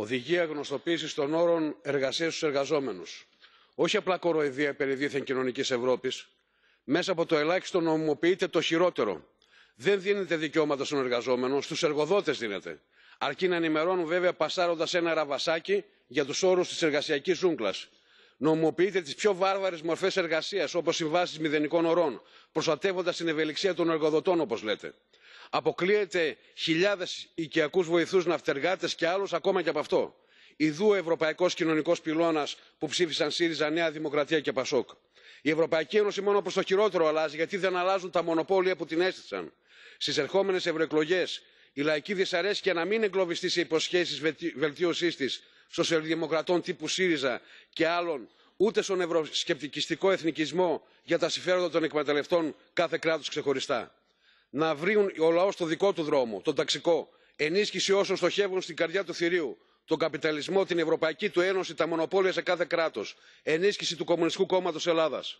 οδηγία γνωστοποίησης των όρων εργασίας στους εργαζόμενους όχι απλά κοροϊδία περί δίθεν κοινωνικής ευρώπης μέσα από το ελάχιστο νομιμοποιείται το χειρότερο δεν δίνεται δικαιώματα στον εργαζόμενο στους εργοδότες δίνεται αρκεί να ενημερώνουν βέβαια πασάροντας ένα ραβασάκι για τους όρους της εργασιακής ζούγκλας. Νομοποιείται τις πιο βάρβαρες μορφές εργασίας όπως συμβάσεις μηδενικών ωρών προστατεύοντας την ευελιξία των εργοδοτών όπως λέτε. αποκλείετε χιλιάδες οικιακούς βοηθούς ναυτεργάτες και άλλους ακόμα και από αυτό. ιδού ο ευρωπαϊκός κοινωνικός πυλώνας που ψήφισαν σύριζα νέα δημοκρατία και πασόκ. η ευρωπαϊκή ένωση μόνο προς το χειρότερο αλλάζει γιατί δεν αλλάζουν τα μονοπόλια που την έστησαν. στις ερχόμενες ευρωεκλογές η λαϊκή δυσαρέσκεια να μην εγκλωβιστεί σε υποσχέσεις βελτίωσής της σοσιαλδημοκρατών τύπου σύριζα και άλλων ούτε στον ευρωσκεπτικιστικό εθνικισμό για τα συμφέροντα των εκμεταλλευτών κάθε κράτους ξεχωριστά. να βρει ο λαός το δικό του δρόμο τον ταξικό ενίσχυση όσων στοχεύουν στην καρδιά του θηρίου τον καπιταλισμό την ευρωπαϊκή του ένωση τα μονοπόλια σε κάθε κράτος, ενίσχυση του κομμουνιστικού κόμματος Ελλάδας.